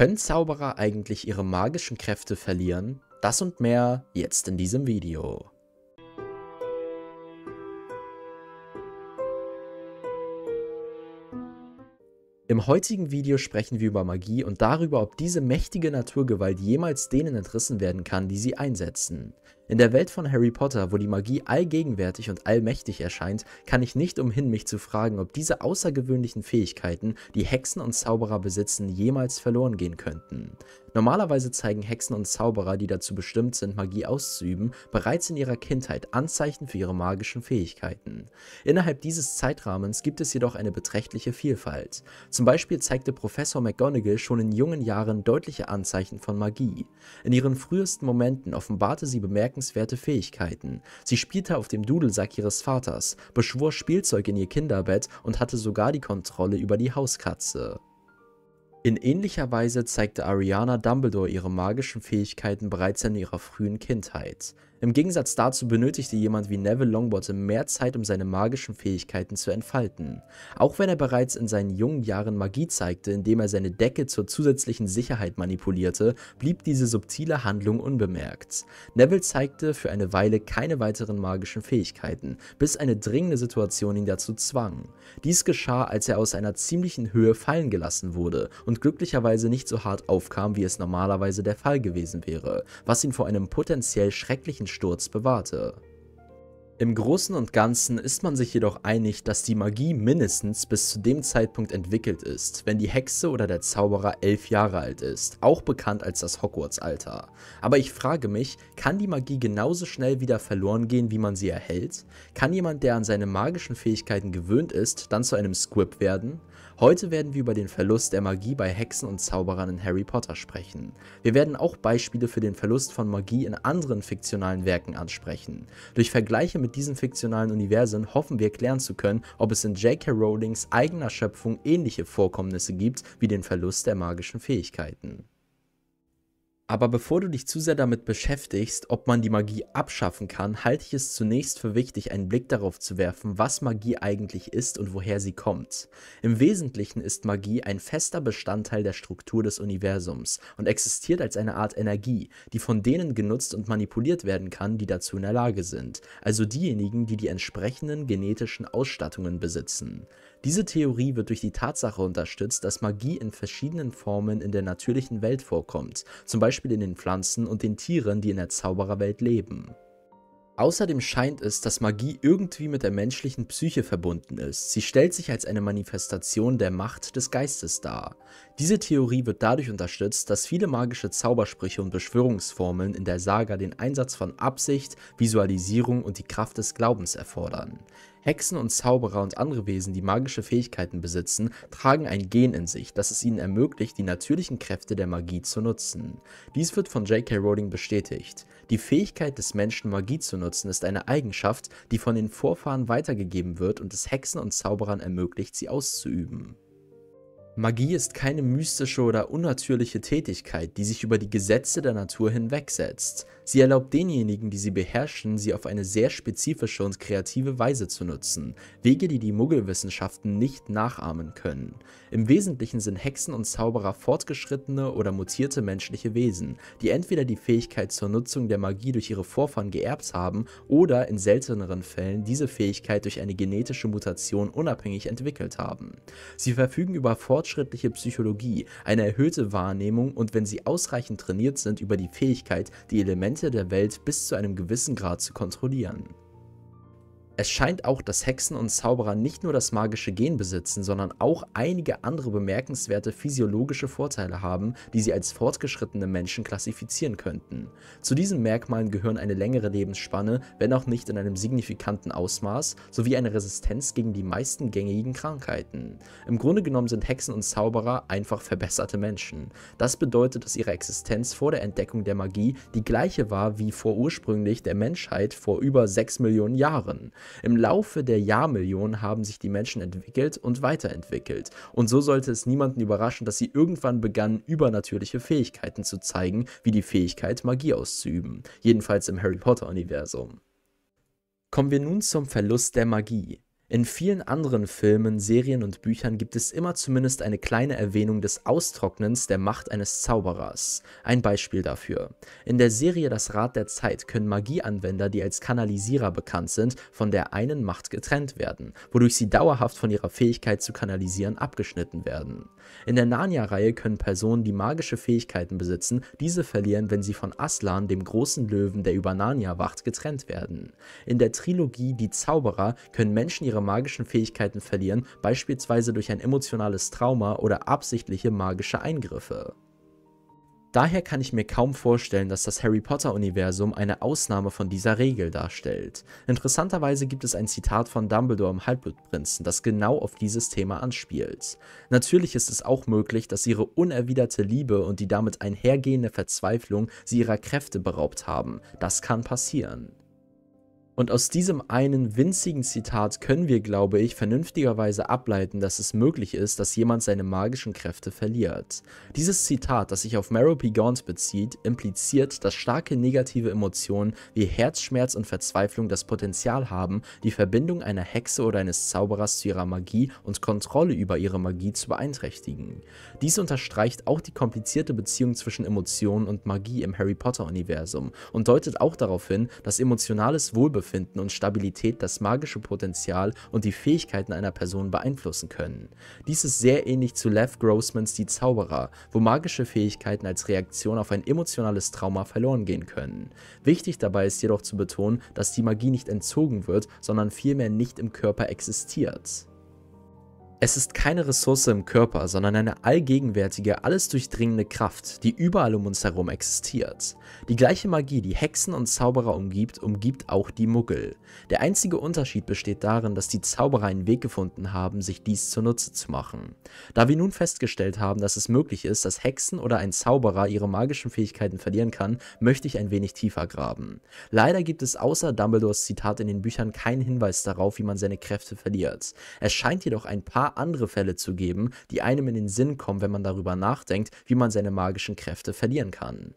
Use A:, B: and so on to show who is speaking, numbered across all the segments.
A: Können Zauberer eigentlich ihre magischen Kräfte verlieren? Das und mehr jetzt in diesem Video. Im heutigen Video sprechen wir über Magie und darüber, ob diese mächtige Naturgewalt jemals denen entrissen werden kann, die sie einsetzen. In der Welt von Harry Potter, wo die Magie allgegenwärtig und allmächtig erscheint, kann ich nicht umhin, mich zu fragen, ob diese außergewöhnlichen Fähigkeiten, die Hexen und Zauberer besitzen, jemals verloren gehen könnten. Normalerweise zeigen Hexen und Zauberer, die dazu bestimmt sind, Magie auszuüben, bereits in ihrer Kindheit Anzeichen für ihre magischen Fähigkeiten. Innerhalb dieses Zeitrahmens gibt es jedoch eine beträchtliche Vielfalt. Zum Beispiel zeigte Professor McGonagall schon in jungen Jahren deutliche Anzeichen von Magie. In ihren frühesten Momenten offenbarte sie bemerkenswert, bemerkenswerte Fähigkeiten. Sie spielte auf dem Dudelsack ihres Vaters, beschwor Spielzeug in ihr Kinderbett und hatte sogar die Kontrolle über die Hauskatze. In ähnlicher Weise zeigte Ariana Dumbledore ihre magischen Fähigkeiten bereits in ihrer frühen Kindheit. Im Gegensatz dazu benötigte jemand wie Neville Longbottom mehr Zeit, um seine magischen Fähigkeiten zu entfalten. Auch wenn er bereits in seinen jungen Jahren Magie zeigte, indem er seine Decke zur zusätzlichen Sicherheit manipulierte, blieb diese subtile Handlung unbemerkt. Neville zeigte für eine Weile keine weiteren magischen Fähigkeiten, bis eine dringende Situation ihn dazu zwang. Dies geschah, als er aus einer ziemlichen Höhe fallen gelassen wurde und glücklicherweise nicht so hart aufkam, wie es normalerweise der Fall gewesen wäre, was ihn vor einem potenziell schrecklichen Sturz bewahrte. Im Großen und Ganzen ist man sich jedoch einig, dass die Magie mindestens bis zu dem Zeitpunkt entwickelt ist, wenn die Hexe oder der Zauberer elf Jahre alt ist, auch bekannt als das Hogwarts-Alter. Aber ich frage mich, kann die Magie genauso schnell wieder verloren gehen, wie man sie erhält? Kann jemand, der an seine magischen Fähigkeiten gewöhnt ist, dann zu einem Squib werden? Heute werden wir über den Verlust der Magie bei Hexen und Zauberern in Harry Potter sprechen. Wir werden auch Beispiele für den Verlust von Magie in anderen fiktionalen Werken ansprechen. Durch Vergleiche mit diesen fiktionalen Universen hoffen wir klären zu können, ob es in J.K. Rowlings eigener Schöpfung ähnliche Vorkommnisse gibt wie den Verlust der magischen Fähigkeiten. Aber bevor du dich zu sehr damit beschäftigst, ob man die Magie abschaffen kann, halte ich es zunächst für wichtig, einen Blick darauf zu werfen, was Magie eigentlich ist und woher sie kommt. Im Wesentlichen ist Magie ein fester Bestandteil der Struktur des Universums und existiert als eine Art Energie, die von denen genutzt und manipuliert werden kann, die dazu in der Lage sind, also diejenigen, die die entsprechenden genetischen Ausstattungen besitzen. Diese Theorie wird durch die Tatsache unterstützt, dass Magie in verschiedenen Formen in der natürlichen Welt vorkommt, zum Beispiel in den Pflanzen und den Tieren, die in der Zaubererwelt leben. Außerdem scheint es, dass Magie irgendwie mit der menschlichen Psyche verbunden ist. Sie stellt sich als eine Manifestation der Macht des Geistes dar. Diese Theorie wird dadurch unterstützt, dass viele magische Zaubersprüche und Beschwörungsformeln in der Saga den Einsatz von Absicht, Visualisierung und die Kraft des Glaubens erfordern. Hexen und Zauberer und andere Wesen, die magische Fähigkeiten besitzen, tragen ein Gen in sich, das es ihnen ermöglicht, die natürlichen Kräfte der Magie zu nutzen. Dies wird von J.K. Rowling bestätigt. Die Fähigkeit des Menschen, Magie zu nutzen, ist eine Eigenschaft, die von den Vorfahren weitergegeben wird und es Hexen und Zauberern ermöglicht, sie auszuüben. Magie ist keine mystische oder unnatürliche Tätigkeit, die sich über die Gesetze der Natur hinwegsetzt. Sie erlaubt denjenigen, die sie beherrschen, sie auf eine sehr spezifische und kreative Weise zu nutzen, Wege, die die Muggelwissenschaften nicht nachahmen können. Im Wesentlichen sind Hexen und Zauberer fortgeschrittene oder mutierte menschliche Wesen, die entweder die Fähigkeit zur Nutzung der Magie durch ihre Vorfahren geerbt haben oder in selteneren Fällen diese Fähigkeit durch eine genetische Mutation unabhängig entwickelt haben. Sie verfügen über Fortschritte fortschrittliche Psychologie, eine erhöhte Wahrnehmung und wenn sie ausreichend trainiert sind über die Fähigkeit, die Elemente der Welt bis zu einem gewissen Grad zu kontrollieren. Es scheint auch, dass Hexen und Zauberer nicht nur das magische Gen besitzen, sondern auch einige andere bemerkenswerte physiologische Vorteile haben, die sie als fortgeschrittene Menschen klassifizieren könnten. Zu diesen Merkmalen gehören eine längere Lebensspanne, wenn auch nicht in einem signifikanten Ausmaß, sowie eine Resistenz gegen die meisten gängigen Krankheiten. Im Grunde genommen sind Hexen und Zauberer einfach verbesserte Menschen. Das bedeutet, dass ihre Existenz vor der Entdeckung der Magie die gleiche war wie vor ursprünglich der Menschheit vor über 6 Millionen Jahren. Im Laufe der Jahrmillionen haben sich die Menschen entwickelt und weiterentwickelt. Und so sollte es niemanden überraschen, dass sie irgendwann begannen, übernatürliche Fähigkeiten zu zeigen, wie die Fähigkeit, Magie auszuüben. Jedenfalls im Harry Potter-Universum. Kommen wir nun zum Verlust der Magie. In vielen anderen Filmen, Serien und Büchern gibt es immer zumindest eine kleine Erwähnung des Austrocknens der Macht eines Zauberers. Ein Beispiel dafür. In der Serie Das Rad der Zeit können Magieanwender, die als Kanalisierer bekannt sind, von der einen Macht getrennt werden, wodurch sie dauerhaft von ihrer Fähigkeit zu kanalisieren abgeschnitten werden. In der Narnia-Reihe können Personen, die magische Fähigkeiten besitzen, diese verlieren, wenn sie von Aslan, dem großen Löwen, der über Narnia wacht, getrennt werden. In der Trilogie Die Zauberer können Menschen ihre ihre magischen Fähigkeiten verlieren, beispielsweise durch ein emotionales Trauma oder absichtliche magische Eingriffe. Daher kann ich mir kaum vorstellen, dass das Harry Potter-Universum eine Ausnahme von dieser Regel darstellt. Interessanterweise gibt es ein Zitat von Dumbledore im Halbblutprinzen, das genau auf dieses Thema anspielt. Natürlich ist es auch möglich, dass ihre unerwiderte Liebe und die damit einhergehende Verzweiflung sie ihrer Kräfte beraubt haben. Das kann passieren. Und aus diesem einen winzigen Zitat können wir, glaube ich, vernünftigerweise ableiten, dass es möglich ist, dass jemand seine magischen Kräfte verliert. Dieses Zitat, das sich auf Marrow P. Gaunt bezieht, impliziert, dass starke negative Emotionen wie Herzschmerz und Verzweiflung das Potenzial haben, die Verbindung einer Hexe oder eines Zauberers zu ihrer Magie und Kontrolle über ihre Magie zu beeinträchtigen. Dies unterstreicht auch die komplizierte Beziehung zwischen Emotionen und Magie im Harry Potter-Universum und deutet auch darauf hin, dass emotionales Wohlbefinden finden und Stabilität das magische Potenzial und die Fähigkeiten einer Person beeinflussen können. Dies ist sehr ähnlich zu Lev Grossmans Die Zauberer, wo magische Fähigkeiten als Reaktion auf ein emotionales Trauma verloren gehen können. Wichtig dabei ist jedoch zu betonen, dass die Magie nicht entzogen wird, sondern vielmehr nicht im Körper existiert. Es ist keine Ressource im Körper, sondern eine allgegenwärtige, alles durchdringende Kraft, die überall um uns herum existiert. Die gleiche Magie, die Hexen und Zauberer umgibt, umgibt auch die Muggel. Der einzige Unterschied besteht darin, dass die Zauberer einen Weg gefunden haben, sich dies zunutze zu machen. Da wir nun festgestellt haben, dass es möglich ist, dass Hexen oder ein Zauberer ihre magischen Fähigkeiten verlieren kann, möchte ich ein wenig tiefer graben. Leider gibt es außer Dumbledores Zitat in den Büchern keinen Hinweis darauf, wie man seine Kräfte verliert. Es scheint jedoch ein paar paar andere Fälle zu geben, die einem in den Sinn kommen, wenn man darüber nachdenkt, wie man seine magischen Kräfte verlieren kann.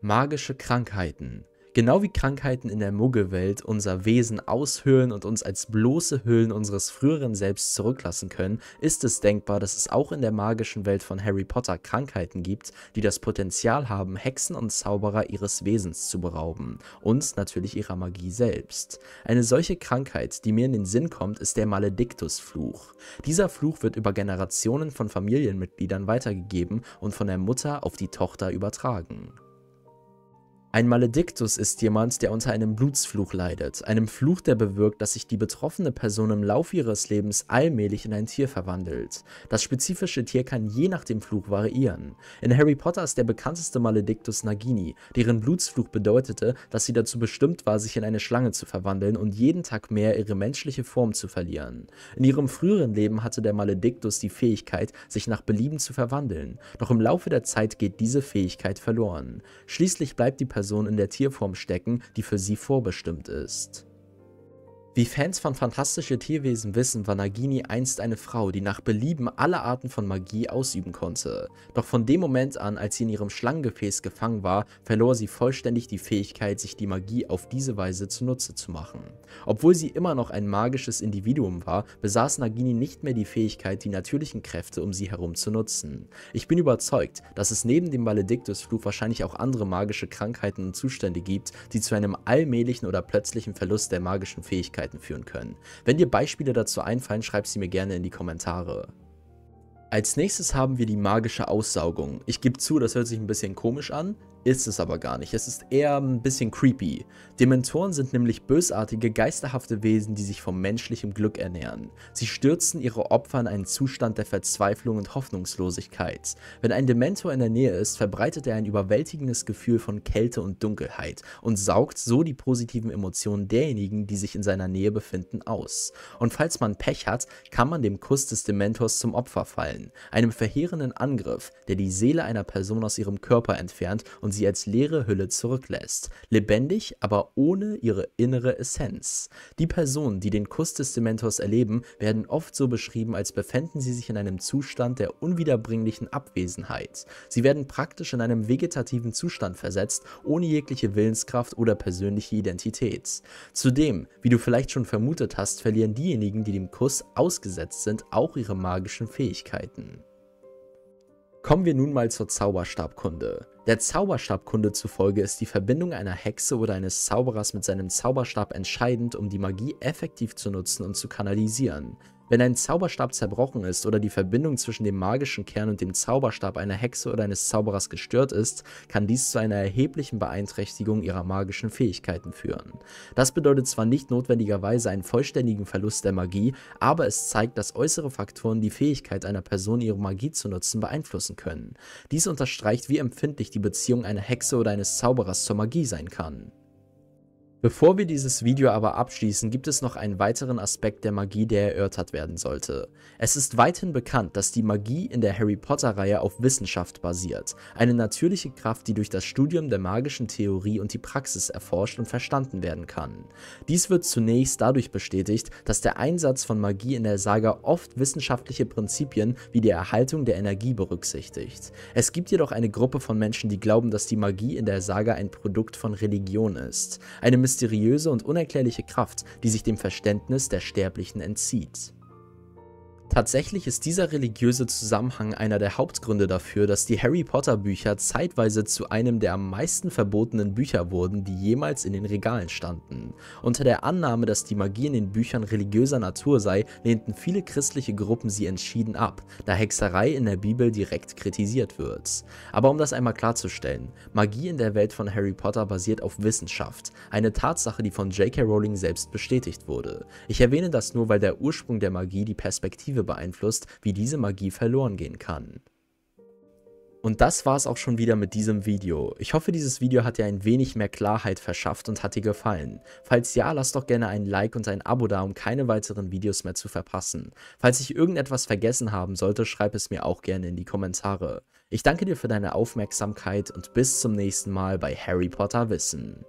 A: Magische Krankheiten Genau wie Krankheiten in der Muggelwelt unser Wesen aushöhlen und uns als bloße Hüllen unseres früheren Selbst zurücklassen können, ist es denkbar, dass es auch in der magischen Welt von Harry Potter Krankheiten gibt, die das Potenzial haben, Hexen und Zauberer ihres Wesens zu berauben und natürlich ihrer Magie selbst. Eine solche Krankheit, die mir in den Sinn kommt, ist der Maledictus-Fluch. Dieser Fluch wird über Generationen von Familienmitgliedern weitergegeben und von der Mutter auf die Tochter übertragen. Ein Malediktus ist jemand, der unter einem Blutsfluch leidet, einem Fluch, der bewirkt, dass sich die betroffene Person im Laufe ihres Lebens allmählich in ein Tier verwandelt. Das spezifische Tier kann je nach dem Fluch variieren. In Harry Potter ist der bekannteste Malediktus Nagini, deren Blutsfluch bedeutete, dass sie dazu bestimmt war, sich in eine Schlange zu verwandeln und jeden Tag mehr ihre menschliche Form zu verlieren. In ihrem früheren Leben hatte der Malediktus die Fähigkeit, sich nach Belieben zu verwandeln, doch im Laufe der Zeit geht diese Fähigkeit verloren. Schließlich bleibt die Person Person in der Tierform stecken, die für sie vorbestimmt ist. Wie Fans von Fantastische Tierwesen wissen, war Nagini einst eine Frau, die nach Belieben alle Arten von Magie ausüben konnte. Doch von dem Moment an, als sie in ihrem Schlangengefäß gefangen war, verlor sie vollständig die Fähigkeit, sich die Magie auf diese Weise zunutze zu machen. Obwohl sie immer noch ein magisches Individuum war, besaß Nagini nicht mehr die Fähigkeit, die natürlichen Kräfte um sie herum zu nutzen. Ich bin überzeugt, dass es neben dem Maledictus-Fluch wahrscheinlich auch andere magische Krankheiten und Zustände gibt, die zu einem allmählichen oder plötzlichen Verlust der magischen Fähigkeit Möglichkeiten führen können. Wenn dir Beispiele dazu einfallen, schreib sie mir gerne in die Kommentare. Als nächstes haben wir die magische Aussaugung. Ich gebe zu, das hört sich ein bisschen komisch an, ist es aber gar nicht. Es ist eher ein bisschen creepy. Dementoren sind nämlich bösartige, geisterhafte Wesen, die sich vom menschlichen Glück ernähren. Sie stürzen ihre Opfer in einen Zustand der Verzweiflung und Hoffnungslosigkeit. Wenn ein Dementor in der Nähe ist, verbreitet er ein überwältigendes Gefühl von Kälte und Dunkelheit und saugt so die positiven Emotionen derjenigen, die sich in seiner Nähe befinden, aus. Und falls man Pech hat, kann man dem Kuss des Dementors zum Opfer fallen, einem verheerenden Angriff, der die Seele einer Person aus ihrem Körper entfernt und und sie als leere Hülle zurücklässt, lebendig, aber ohne ihre innere Essenz. Die Personen, die den Kuss des Dementors erleben, werden oft so beschrieben, als befänden sie sich in einem Zustand der unwiederbringlichen Abwesenheit. Sie werden praktisch in einem vegetativen Zustand versetzt, ohne jegliche Willenskraft oder persönliche Identität. Zudem, wie du vielleicht schon vermutet hast, verlieren diejenigen, die dem Kuss ausgesetzt sind, auch ihre magischen Fähigkeiten. Kommen wir nun mal zur Zauberstabkunde. Der Zauberstabkunde zufolge ist die Verbindung einer Hexe oder eines Zauberers mit seinem Zauberstab entscheidend, um die Magie effektiv zu nutzen und zu kanalisieren. Wenn ein Zauberstab zerbrochen ist oder die Verbindung zwischen dem magischen Kern und dem Zauberstab einer Hexe oder eines Zauberers gestört ist, kann dies zu einer erheblichen Beeinträchtigung ihrer magischen Fähigkeiten führen. Das bedeutet zwar nicht notwendigerweise einen vollständigen Verlust der Magie, aber es zeigt, dass äußere Faktoren die Fähigkeit einer Person, ihre Magie zu nutzen, beeinflussen können. Dies unterstreicht, wie empfindlich die Beziehung einer Hexe oder eines Zauberers zur Magie sein kann. Bevor wir dieses Video aber abschließen, gibt es noch einen weiteren Aspekt der Magie, der erörtert werden sollte. Es ist weithin bekannt, dass die Magie in der Harry Potter-Reihe auf Wissenschaft basiert, eine natürliche Kraft, die durch das Studium der magischen Theorie und die Praxis erforscht und verstanden werden kann. Dies wird zunächst dadurch bestätigt, dass der Einsatz von Magie in der Saga oft wissenschaftliche Prinzipien wie die Erhaltung der Energie berücksichtigt. Es gibt jedoch eine Gruppe von Menschen, die glauben, dass die Magie in der Saga ein Produkt von Religion ist. Eine mysteriöse und unerklärliche Kraft, die sich dem Verständnis der Sterblichen entzieht. Tatsächlich ist dieser religiöse Zusammenhang einer der Hauptgründe dafür, dass die Harry Potter Bücher zeitweise zu einem der am meisten verbotenen Bücher wurden, die jemals in den Regalen standen. Unter der Annahme, dass die Magie in den Büchern religiöser Natur sei, lehnten viele christliche Gruppen sie entschieden ab, da Hexerei in der Bibel direkt kritisiert wird. Aber um das einmal klarzustellen, Magie in der Welt von Harry Potter basiert auf Wissenschaft, eine Tatsache, die von J.K. Rowling selbst bestätigt wurde. Ich erwähne das nur, weil der Ursprung der Magie die Perspektive Perspektive beeinflusst, wie diese Magie verloren gehen kann. Und das war's auch schon wieder mit diesem Video. Ich hoffe, dieses Video hat dir ein wenig mehr Klarheit verschafft und hat dir gefallen. Falls ja, lass doch gerne ein Like und ein Abo da, um keine weiteren Videos mehr zu verpassen. Falls ich irgendetwas vergessen haben sollte, schreib es mir auch gerne in die Kommentare. Ich danke dir für deine Aufmerksamkeit und bis zum nächsten Mal bei Harry Potter Wissen.